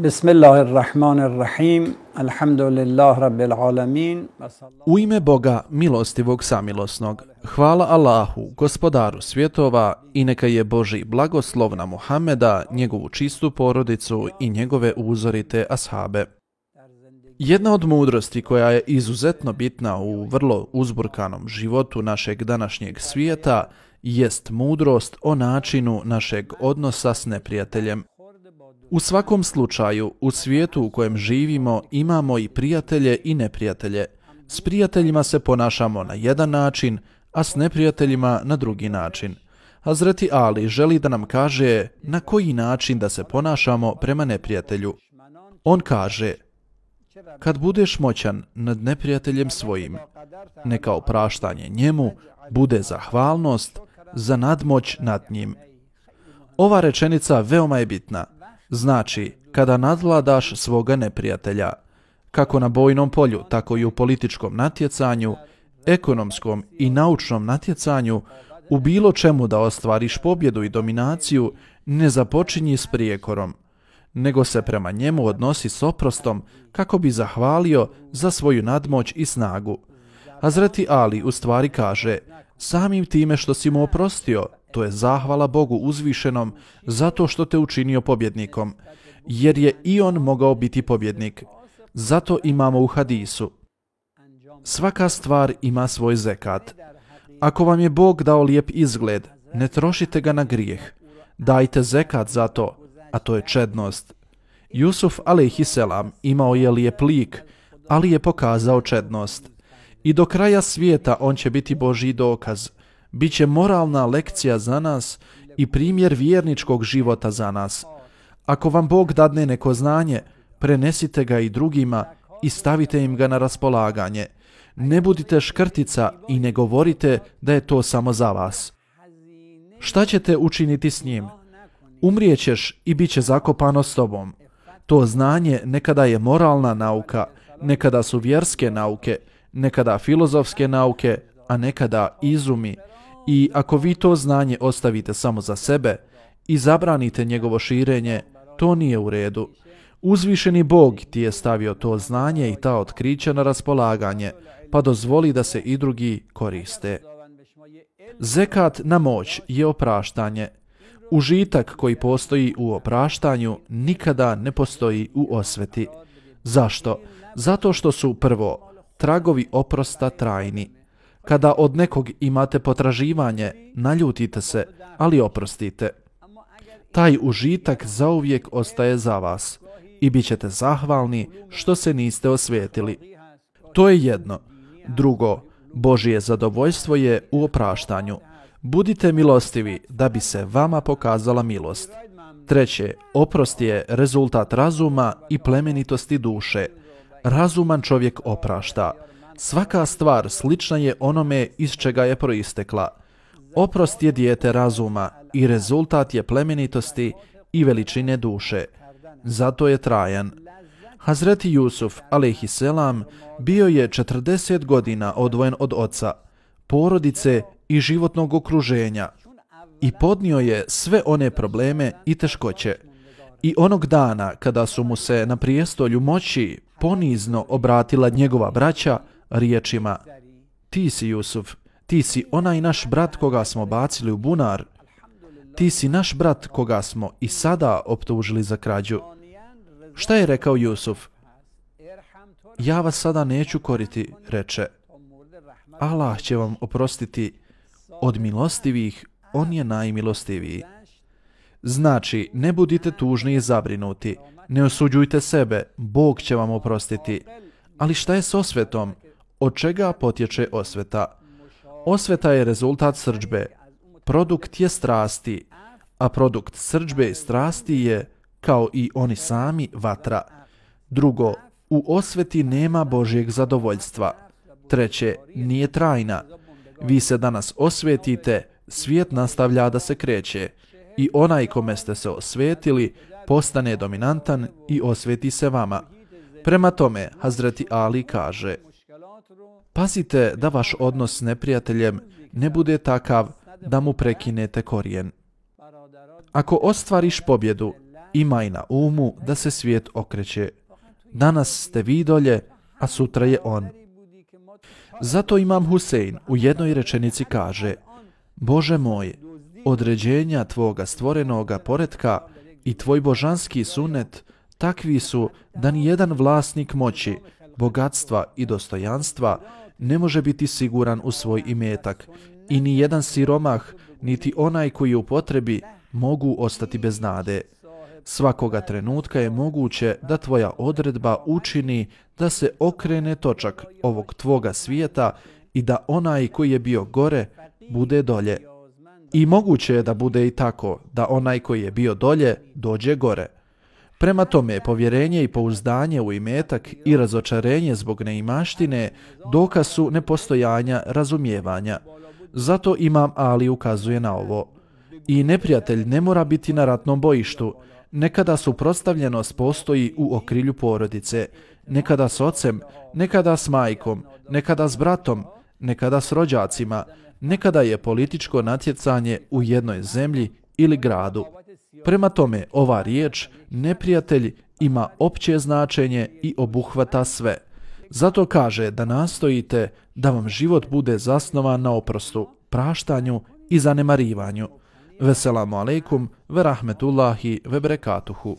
Bismillahirrahmanirrahim. U ime Boga milostivog samilosnog hvala Allahu gospodaru svjetova i neka je Boži blagoslovna na Muhameda njegovu čistu porodicu i njegove uzorite ashabe Jedna od mudrosti koja je izuzetno bitna u vrlo uzburkanom životu našeg današnjeg svijeta jest mudrost o načinu našeg odnosa s neprijateljem u svakom slučaju, u svijetu u kojem živimo imamo i prijatelje i neprijatelje. S prijateljima se ponašamo na jedan način, a s neprijateljima na drugi način. Hazreti Ali želi da nam kaže na koji način da se ponašamo prema neprijatelju. On kaže, kad budeš moćan nad neprijateljem svojim, neka opraštanje njemu bude zahvalnost za nadmoć nad njim. Ova rečenica veoma je bitna – Znači, kada nadvladaš svoga neprijatelja, kako na bojnom polju, tako i u političkom natjecanju, ekonomskom i naučnom natjecanju, u bilo čemu da ostvariš pobjedu i dominaciju, ne započinji s prijekorom, nego se prema njemu odnosi s oprostom kako bi zahvalio za svoju nadmoć i snagu. Hazreti Ali u stvari kaže, samim time što si mu oprostio, to je zahvala Bogu uzvišenom zato što te učinio pobjednikom, jer je i on mogao biti pobjednik. Zato imamo u hadisu. Svaka stvar ima svoj zekat. Ako vam je Bog dao lijep izgled, ne trošite ga na grijeh. Dajte zekat za to, a to je čednost. Jusuf a.s. imao je lijep lik, ali je pokazao čednost. I do kraja svijeta on će biti Božji dokaz – bit će moralna lekcija za nas i primjer vjerničkog života za nas. Ako vam Bog dadne neko znanje, prenesite ga i drugima i stavite im ga na raspolaganje. Ne budite škrtica i ne govorite da je to samo za vas. Šta ćete učiniti s njim? Umrijećeš i bit će zakopano s tobom. To znanje nekada je moralna nauka, nekada su vjerske nauke, nekada filozofske nauke, a nekada izumi, i ako vi to znanje ostavite samo za sebe i zabranite njegovo širenje, to nije u redu. Uzvišeni Bog ti je stavio to znanje i ta otkrića na raspolaganje, pa dozvoli da se i drugi koriste. Zekat na moć je opraštanje. Užitak koji postoji u opraštanju nikada ne postoji u osveti. Zašto? Zato što su prvo, tragovi oprosta trajni. Kada od nekog imate potraživanje, naljutite se, ali oprostite. Taj užitak zauvijek ostaje za vas i bit ćete zahvalni što se niste osvijetili. To je jedno. Drugo, Božije zadovoljstvo je u opraštanju. Budite milostivi da bi se vama pokazala milost. Treće, oprost je rezultat razuma i plemenitosti duše. Razuman čovjek oprašta. Svaka stvar slična je onome iz čega je proistekla. Oprost je dijete razuma i rezultat je plemenitosti i veličine duše. Zato je trajan. Hazreti Jusuf, selam bio je 40 godina odvojen od oca, porodice i životnog okruženja i podnio je sve one probleme i teškoće. I onog dana kada su mu se na prijestolju moći ponizno obratila njegova braća, riječima Ti si Jusuf, ti si onaj naš brat koga smo bacili u bunar, ti si naš brat koga smo i sada optužili za krađu. Šta je rekao Jusuf? Ja vas sada neću koriti, reče. Allah će vam oprostiti od milostivih, on je najmilostiviji. Znači, ne budite tužni i zabrinuti, ne osuđujte sebe, Bog će vam oprostiti. Ali šta je s osvetom? od čega potječe osveta. Osveta je rezultat srđbe. Produkt je strasti, a produkt srđbe i strasti je, kao i oni sami, vatra. Drugo, u osveti nema Božjeg zadovoljstva. Treće, nije trajna. Vi se danas osvetite, svijet nastavlja da se kreće. I onaj kome ste se osvetili, postane dominantan i osveti se vama. Prema tome, Hazreti Ali kaže, Pazite da vaš odnos s neprijateljem ne bude takav da mu prekinete korijen. Ako ostvariš pobjedu, imaj na umu da se svijet okreće. Danas ste vi dolje, a sutra je on. Zato Imam Husein u jednoj rečenici kaže Bože moj, određenja Tvoga stvorenoga poretka i Tvoj božanski sunet takvi su da ni jedan vlasnik moći bogatstva i dostojanstva, ne može biti siguran u svoj imetak i ni jedan siromah, niti onaj koji je u potrebi, mogu ostati bez nade. Svakoga trenutka je moguće da tvoja odredba učini da se okrene točak ovog tvoga svijeta i da onaj koji je bio gore bude dolje. I moguće je da bude i tako, da onaj koji je bio dolje dođe gore. Prema tome, povjerenje i pouzdanje u imetak i razočarenje zbog neimaštine dokaz su nepostojanja razumijevanja. Zato Imam Ali ukazuje na ovo. I neprijatelj ne mora biti na ratnom bojištu. Nekada suprotstavljenost postoji u okrilju porodice, nekada s ocem, nekada s majkom, nekada s bratom, nekada s rođacima, nekada je političko natjecanje u jednoj zemlji ili gradu. Prema tome, ova riječ neprijatelj ima opće značenje i obuhvata sve. Zato kaže da nastojite da vam život bude zasnovan na oprostu, praštanju i zanemarivanju. Veselamu alaikum ve rahmetullahi ve brekatuhu.